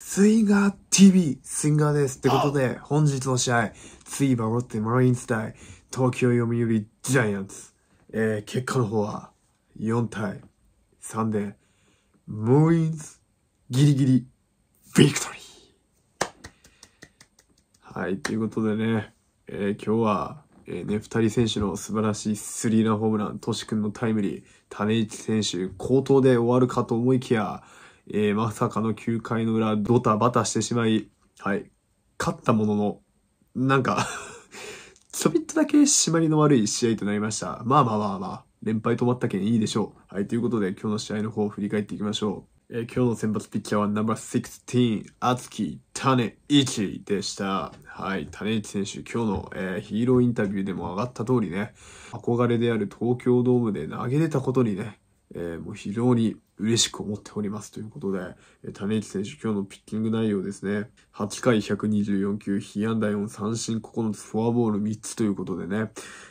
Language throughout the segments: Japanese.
スイガー TV、スイガーです。ってことで、本日の試合、ついバロッテマリーンズ対東京読売ジャイアンツ。えー、結果の方は、4対3で、マリインズギリギリ、ビクトリーはい、ということでね、えー、今日は、えー、ね、二人選手の素晴らしいスリーランホームラン、トシ君のタイムリー、種市選手、高投で終わるかと思いきや、えー、まさかの9回の裏、ドタバタしてしまい、はい、勝ったものの、なんか ちょびっとだけ締まりの悪い試合となりました。まあまあまあまあ、連敗止まったけんいいでしょう。はい、ということで今日の試合の方を振り返っていきましょう。えー、今日の先発ピッチャーはナンバー16、厚木、種1でした。はい、種市選手、今日の、えー、ヒーローインタビューでも上がった通りね、憧れである東京ドームで投げれたことにね、えー、もう非常に嬉しく思っておりますということで、えー、種市選手今日のピッキング内容ですね、8回124球、被安打4、三振9つ、フォアボール3つということでね、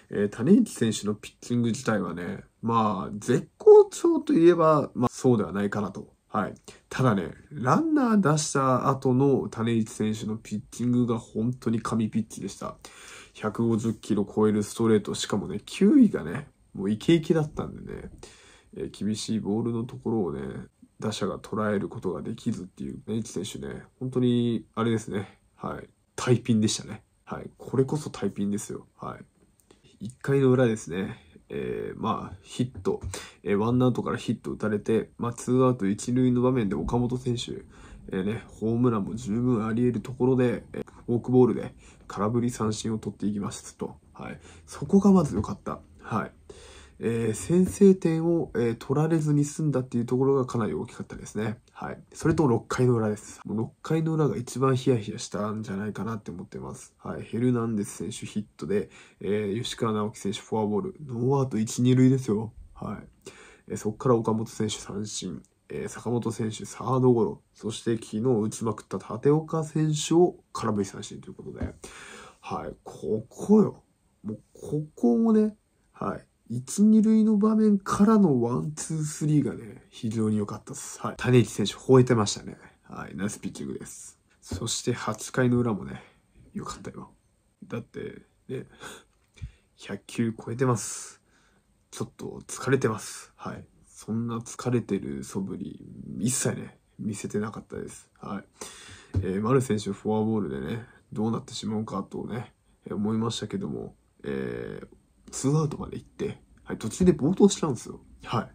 えー、種市選手のピッキング自体はね、まあ、絶好調といえば、まあ、そうではないかなと。はい。ただね、ランナー出した後の種市選手のピッチングが本当に神ピッチでした。150キロ超えるストレート、しかもね、球威がね、もうイケイケだったんでね、え厳しいボールのところをね、打者が捉えることができずっていう、ベンチ選手ね、本当に、あれですね。はい。タイピンでしたね。はい。これこそタイピンですよ。はい。1回の裏ですね。えー、まあ、ヒット、えー、ワンアウトからヒット打たれて、まあ、ツーアウト一塁の場面で岡本選手、えー、ね、ホームランも十分あり得るところで、えー、フォークボールで空振り三振を取っていきましたと。はい。そこがまず良かった。はい。えー、先制点を、えー、取られずに済んだっていうところがかなり大きかったですね。はい。それと6回の裏です。6回の裏が一番ヒヤヒヤしたんじゃないかなって思ってます。はい。ヘルナンデス選手ヒットで、えー、吉川直樹選手フォアボール、ノーアウト1、2塁ですよ。はい。えー、そこから岡本選手三振、えー、坂本選手サードゴロ、そして昨日打ちまくった立岡選手を空振り三振ということで、はい。ここよ。もうここもね、はい。一、二塁の場面からのワン、ツー、スリーがね、非常に良かったです。はい。種市選手吠えてましたね。はい。ナイスピッチングです。そして8回の裏もね、良かったよ。だって、ね、100球超えてます。ちょっと疲れてます。はい。そんな疲れてる素振り、一切ね、見せてなかったです。はい。えー、丸選手フォアボールでね、どうなってしまうかとね、思いましたけども、えーツーアウトまで行って、はい、途中で暴投したんですよ。はい。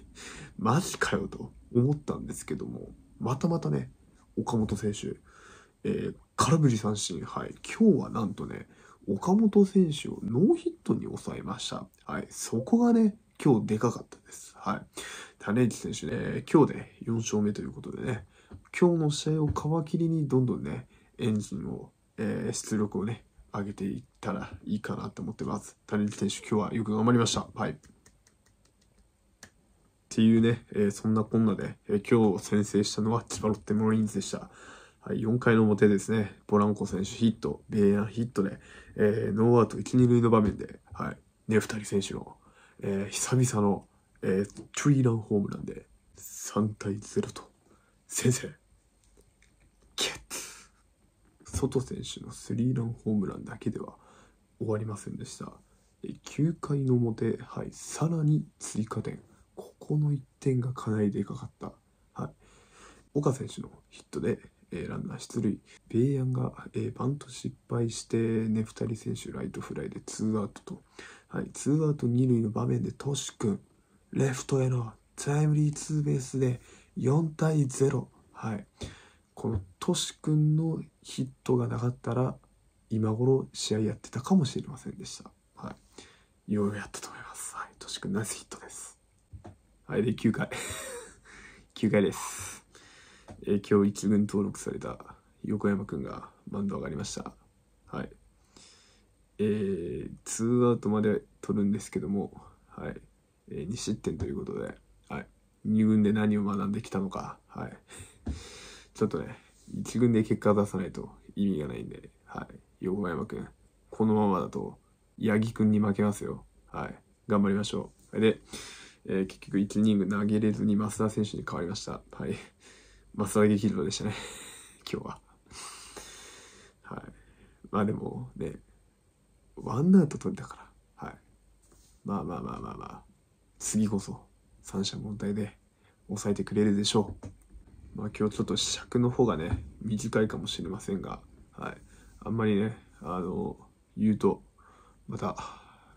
マジかよと思ったんですけども、またまたね、岡本選手、えー、空振り三振、はい、今日はなんとね、岡本選手をノーヒットに抑えました。はい、そこがね、今日でかかったです。はい。種市選手ね、今日で、4勝目ということでね、今日の試合を皮切りにどんどんね、エンジンを、えー、出力をね、上げていったらいいかなと思ってます。谷口選手、今日はよく頑張りました。はい。っていうね、えー、そんなこんなで、えー、今日先制したのは千葉ロッテマリーンズでした。はい、4回の表ですね、ポランコ選手ヒット、ベイアンヒットで、えー、ノーアウト1、2塁の場面で、はい、ね、2人選手の、え久々の、えー、トゥイランホームランで3対0と、先生ソト選手のスリーランホームランだけでは終わりませんでした9回の表、はい、さらに追加点ここの1点がかなりでかかった、はい、岡選手のヒットで、えー、ランナー出塁ベイアンが、えー、バント失敗してフタ人選手ライトフライでツーアウトと、はい、ツーアウト2塁の場面でトシ君レフトへのタイムリーツーベースで4対0はいこのトシ君のヒットがなかったら今頃試合やってたかもしれませんでした。はい。ようやったと思います。はい。トシ君ナイスヒットです。はい。で、9回。9 回です。えー、今日1軍登録された横山君がマウンド上がりました。はい。えー、2アウトまで取るんですけども、はい。えー、2失点ということで、はい。2軍で何を学んできたのか、はい。ちょっとね、一軍で結果出さないと意味がないんで、はい。横山くん、このままだと、八木くんに負けますよ。はい。頑張りましょう。で、えー、結局1イニング投げれずに増田選手に変わりました。はい。増田劇場でしたね。今日は。はい。まあでもね、ワンアウト取れたから。はい。まあまあまあまあまあ。次こそ三者問題で抑えてくれるでしょう。まあ、今日ちょっと試着の方がね、短いかもしれませんが、はい。あんまりね、あの、言うと、また、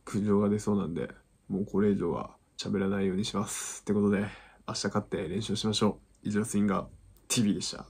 苦情が出そうなんで、もうこれ以上は喋らないようにします。ってことで、明日勝って練習しましょう。以上、スインガー TV でした。